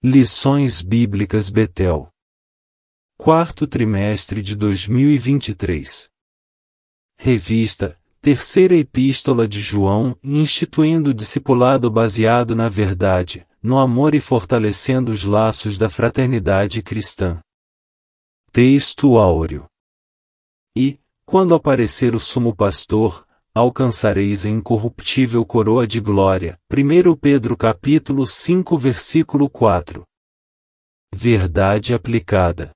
Lições Bíblicas Betel. Quarto trimestre de 2023. Revista Terceira Epístola de João, instituindo o discipulado baseado na verdade, no amor e fortalecendo os laços da fraternidade cristã. Texto áureo. E, quando aparecer o sumo pastor, alcançareis a incorruptível coroa de glória. 1 Pedro capítulo 5 versículo 4. Verdade aplicada.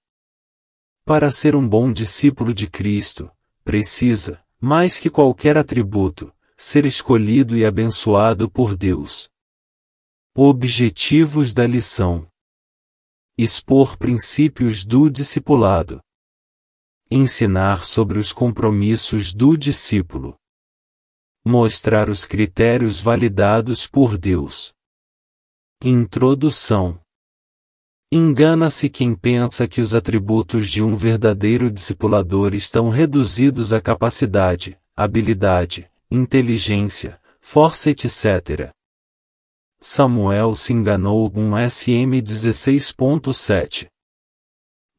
Para ser um bom discípulo de Cristo, precisa, mais que qualquer atributo, ser escolhido e abençoado por Deus. Objetivos da lição: Expor princípios do discipulado. Ensinar sobre os compromissos do discípulo mostrar os critérios validados por Deus. Introdução Engana-se quem pensa que os atributos de um verdadeiro discipulador estão reduzidos à capacidade, habilidade, inteligência, força, etc. Samuel se enganou com SM 16.7.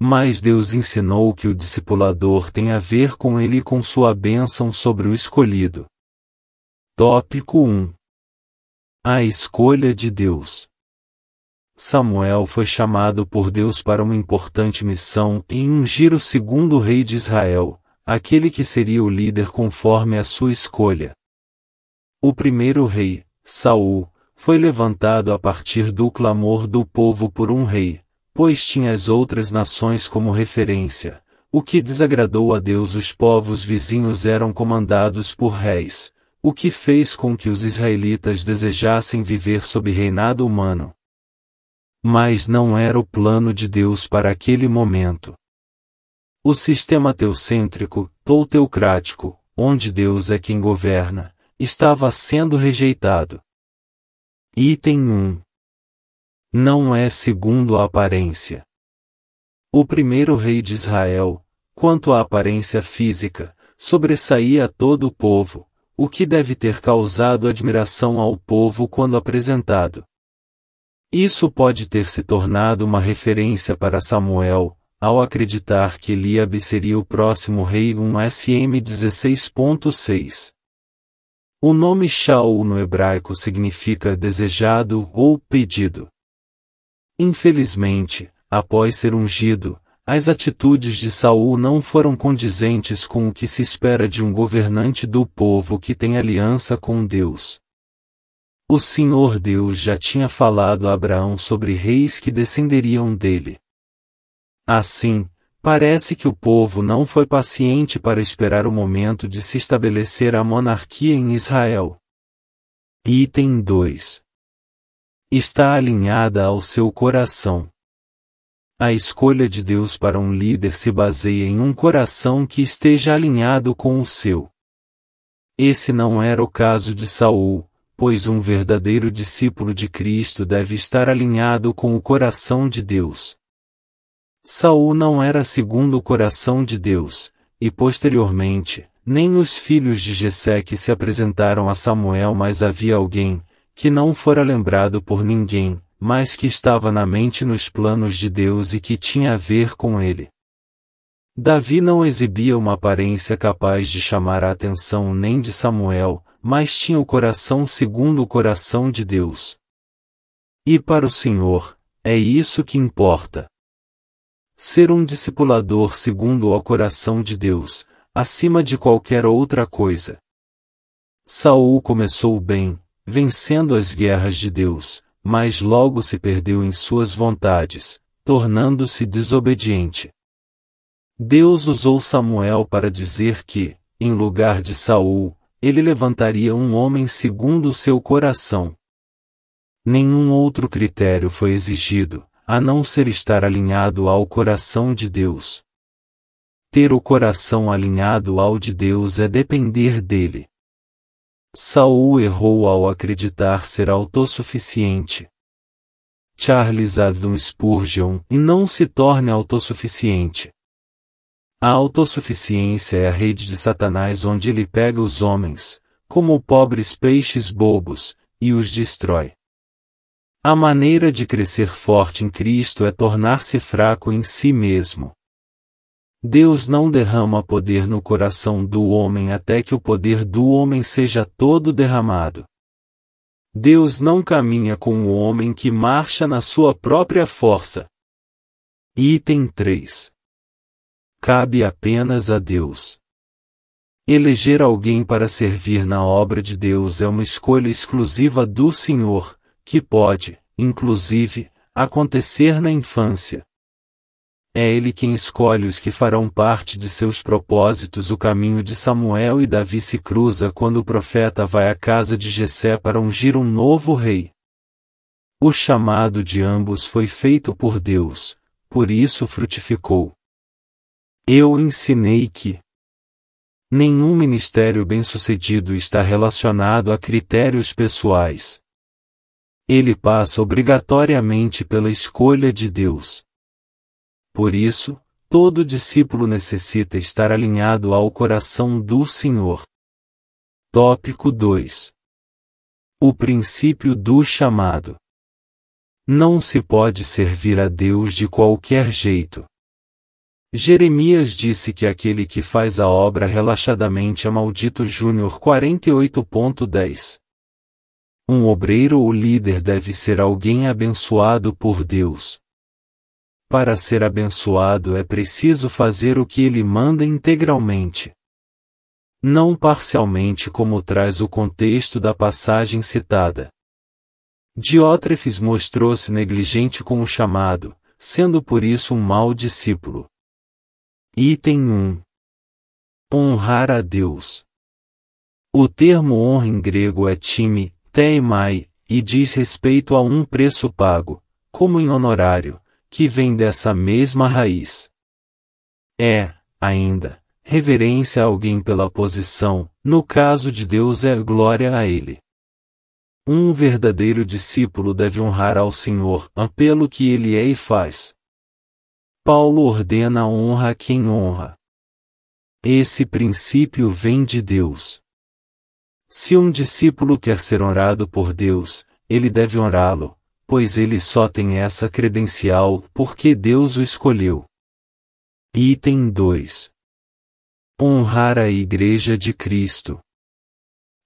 Mas Deus ensinou que o discipulador tem a ver com ele e com sua bênção sobre o escolhido. Tópico 1 A escolha de Deus. Samuel foi chamado por Deus para uma importante missão em ungir o segundo rei de Israel, aquele que seria o líder conforme a sua escolha. O primeiro rei, Saul, foi levantado a partir do clamor do povo por um rei, pois tinha as outras nações como referência. O que desagradou a Deus os povos vizinhos eram comandados por réis, o que fez com que os israelitas desejassem viver sob reinado humano. Mas não era o plano de Deus para aquele momento. O sistema teocêntrico, ou teocrático, onde Deus é quem governa, estava sendo rejeitado. Item 1. Não é segundo a aparência. O primeiro rei de Israel, quanto à aparência física, sobressaía todo o povo, o que deve ter causado admiração ao povo quando apresentado. Isso pode ter se tornado uma referência para Samuel, ao acreditar que Eliabe seria o próximo rei um SM 16.6. O nome Shaul no hebraico significa desejado ou pedido. Infelizmente, após ser ungido, as atitudes de Saul não foram condizentes com o que se espera de um governante do povo que tem aliança com Deus. O Senhor Deus já tinha falado a Abraão sobre reis que descenderiam dele. Assim, parece que o povo não foi paciente para esperar o momento de se estabelecer a monarquia em Israel. Item 2 Está alinhada ao seu coração. A escolha de Deus para um líder se baseia em um coração que esteja alinhado com o seu. Esse não era o caso de Saul, pois um verdadeiro discípulo de Cristo deve estar alinhado com o coração de Deus. Saul não era segundo o coração de Deus, e posteriormente, nem os filhos de Jessé que se apresentaram a Samuel, mas havia alguém que não fora lembrado por ninguém, mas que estava na mente nos planos de Deus e que tinha a ver com ele. Davi não exibia uma aparência capaz de chamar a atenção nem de Samuel, mas tinha o coração segundo o coração de Deus. E para o Senhor, é isso que importa. Ser um discipulador segundo o coração de Deus, acima de qualquer outra coisa. Saul começou bem, vencendo as guerras de Deus, mas logo se perdeu em suas vontades, tornando-se desobediente. Deus usou Samuel para dizer que, em lugar de Saul, ele levantaria um homem segundo o seu coração. Nenhum outro critério foi exigido, a não ser estar alinhado ao coração de Deus. Ter o coração alinhado ao de Deus é depender dele. Saul errou ao acreditar ser autossuficiente. Charles Adam Spurgeon, e não se torne autossuficiente. A autossuficiência é a rede de Satanás onde ele pega os homens, como pobres peixes bobos, e os destrói. A maneira de crescer forte em Cristo é tornar-se fraco em si mesmo. Deus não derrama poder no coração do homem até que o poder do homem seja todo derramado. Deus não caminha com o homem que marcha na sua própria força. Item 3. Cabe apenas a Deus. Eleger alguém para servir na obra de Deus é uma escolha exclusiva do Senhor, que pode, inclusive, acontecer na infância. É ele quem escolhe os que farão parte de seus propósitos. O caminho de Samuel e Davi se cruza quando o profeta vai à casa de Jessé para ungir um novo rei. O chamado de ambos foi feito por Deus, por isso frutificou. Eu ensinei que nenhum ministério bem-sucedido está relacionado a critérios pessoais. Ele passa obrigatoriamente pela escolha de Deus. Por isso, todo discípulo necessita estar alinhado ao coração do Senhor. Tópico 2 O princípio do chamado. Não se pode servir a Deus de qualquer jeito. Jeremias disse que aquele que faz a obra relaxadamente é maldito. Júnior 48.10 Um obreiro ou líder deve ser alguém abençoado por Deus, para ser abençoado é preciso fazer o que ele manda integralmente. Não parcialmente, como traz o contexto da passagem citada. Diótrefes mostrou-se negligente com o chamado, sendo por isso um mau discípulo. Item 1 Honrar a Deus. O termo honra em grego é time, teimai, e diz respeito a um preço pago, como em honorário, que vem dessa mesma raiz. É, ainda, reverência a alguém pela posição, no caso de Deus é glória a Ele. Um verdadeiro discípulo deve honrar ao Senhor pelo que ele é e faz. Paulo ordena a honra a quem honra. Esse princípio vem de Deus. Se um discípulo quer ser honrado por Deus, ele deve honrá-lo, pois ele só tem essa credencial porque Deus o escolheu. Item 2. Honrar a Igreja de Cristo.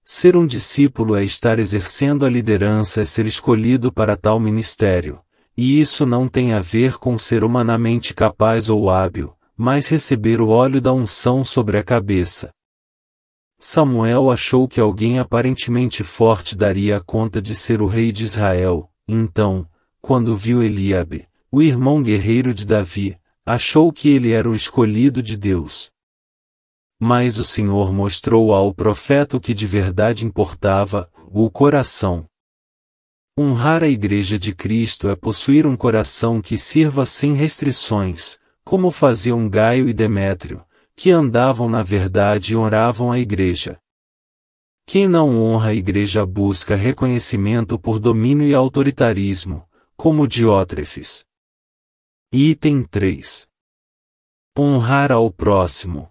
Ser um discípulo é estar exercendo a liderança é ser escolhido para tal ministério, e isso não tem a ver com ser humanamente capaz ou hábil, mas receber o óleo da unção sobre a cabeça. Samuel achou que alguém aparentemente forte daria conta de ser o rei de Israel, então, quando viu Eliabe, o irmão guerreiro de Davi, achou que ele era o escolhido de Deus. Mas o Senhor mostrou ao profeta o que de verdade importava, o coração. Honrar a Igreja de Cristo é possuir um coração que sirva sem restrições, como faziam Gaio e Demétrio, que andavam na verdade e oravam a Igreja. Quem não honra a igreja busca reconhecimento por domínio e autoritarismo, como Diótrefes. Item 3. Honrar ao próximo.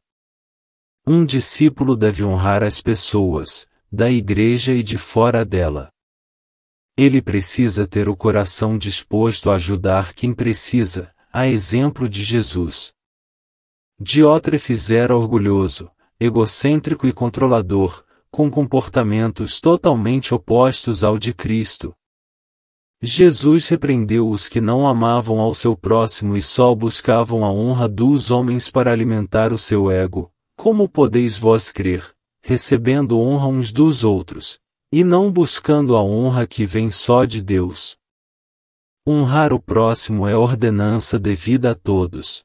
Um discípulo deve honrar as pessoas, da igreja e de fora dela. Ele precisa ter o coração disposto a ajudar quem precisa, a exemplo de Jesus. Diótrefes era orgulhoso, egocêntrico e controlador, com comportamentos totalmente opostos ao de Cristo. Jesus repreendeu os que não amavam ao seu próximo e só buscavam a honra dos homens para alimentar o seu ego. Como podeis vós crer, recebendo honra uns dos outros, e não buscando a honra que vem só de Deus? Honrar o próximo é ordenança devida a todos.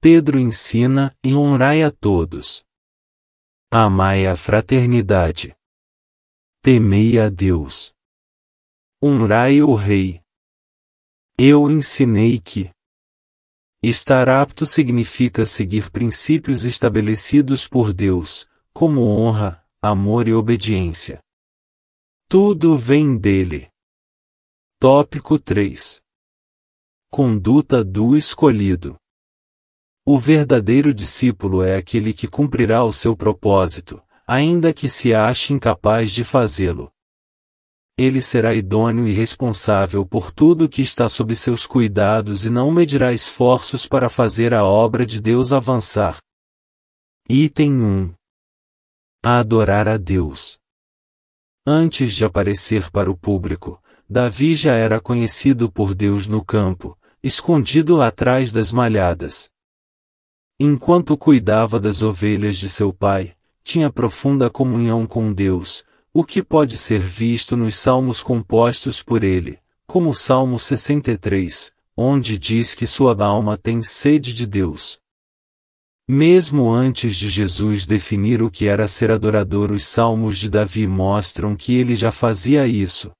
Pedro ensina, e honrai a todos. Amai a fraternidade. Temei a Deus. Honrai o Rei. Eu ensinei que. Estar apto significa seguir princípios estabelecidos por Deus, como honra, amor e obediência. Tudo vem dele. Tópico 3 Conduta do escolhido. O verdadeiro discípulo é aquele que cumprirá o seu propósito, ainda que se ache incapaz de fazê-lo. Ele será idôneo e responsável por tudo que está sob seus cuidados e não medirá esforços para fazer a obra de Deus avançar. Item 1 a adorar a Deus. Antes de aparecer para o público, Davi já era conhecido por Deus no campo, escondido atrás das malhadas. Enquanto cuidava das ovelhas de seu pai, tinha profunda comunhão com Deus, o que pode ser visto nos salmos compostos por ele, como o Salmo 63, onde diz que sua alma tem sede de Deus. Mesmo antes de Jesus definir o que era ser adorador, os salmos de Davi mostram que ele já fazia isso.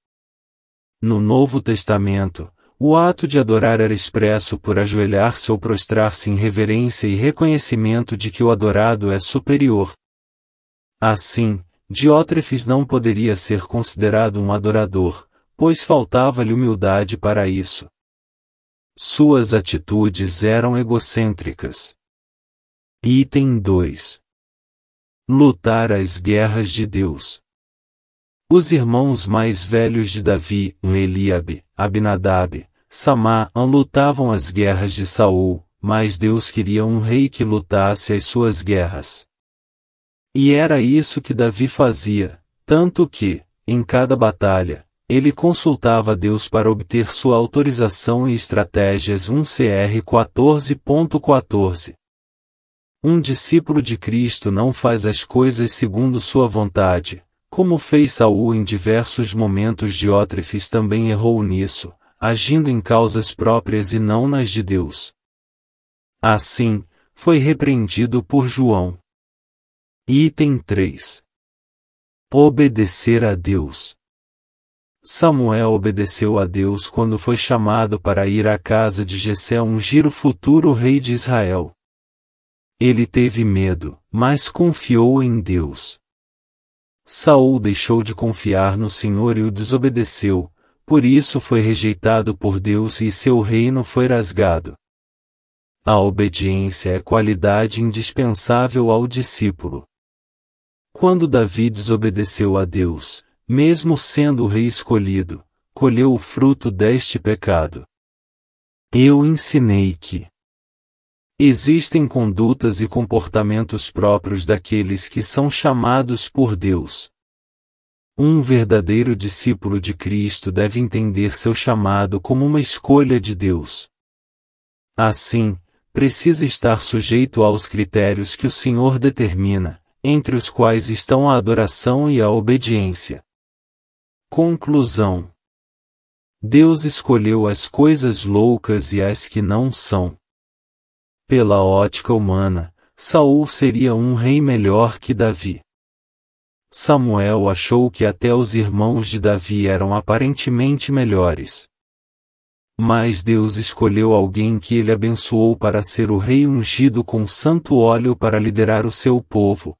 No Novo Testamento, o ato de adorar era expresso por ajoelhar-se ou prostrar-se em reverência e reconhecimento de que o adorado é superior. Assim, Diótrefes não poderia ser considerado um adorador, pois faltava-lhe humildade para isso. Suas atitudes eram egocêntricas. Item 2 Lutar as guerras de Deus. Os irmãos mais velhos de Davi, um Eliabe, Abinadab, Samá lutavam as guerras de Saul, mas Deus queria um rei que lutasse as suas guerras. E era isso que Davi fazia, tanto que, em cada batalha, ele consultava Deus para obter sua autorização e estratégias 1 CR 14.14. Um discípulo de Cristo não faz as coisas segundo sua vontade, como fez Saul em diversos momentos Ótrefes também errou nisso, agindo em causas próprias e não nas de Deus. Assim, foi repreendido por João. Item 3 Obedecer a Deus. Samuel obedeceu a Deus quando foi chamado para ir à casa de Jessé ungir um o futuro rei de Israel. Ele teve medo, mas confiou em Deus. Saul deixou de confiar no Senhor e o desobedeceu, por isso foi rejeitado por Deus e seu reino foi rasgado. A obediência é qualidade indispensável ao discípulo. Quando Davi desobedeceu a Deus, mesmo sendo o rei escolhido, colheu o fruto deste pecado. Eu ensinei que Existem condutas e comportamentos próprios daqueles que são chamados por Deus. Um verdadeiro discípulo de Cristo deve entender seu chamado como uma escolha de Deus. Assim, precisa estar sujeito aos critérios que o Senhor determina, entre os quais estão a adoração e a obediência. Conclusão: Deus escolheu as coisas loucas e as que não são, pela ótica humana, Saul seria um rei melhor que Davi. Samuel achou que até os irmãos de Davi eram aparentemente melhores. Mas Deus escolheu alguém que ele abençoou para ser o rei ungido com santo óleo para liderar o seu povo,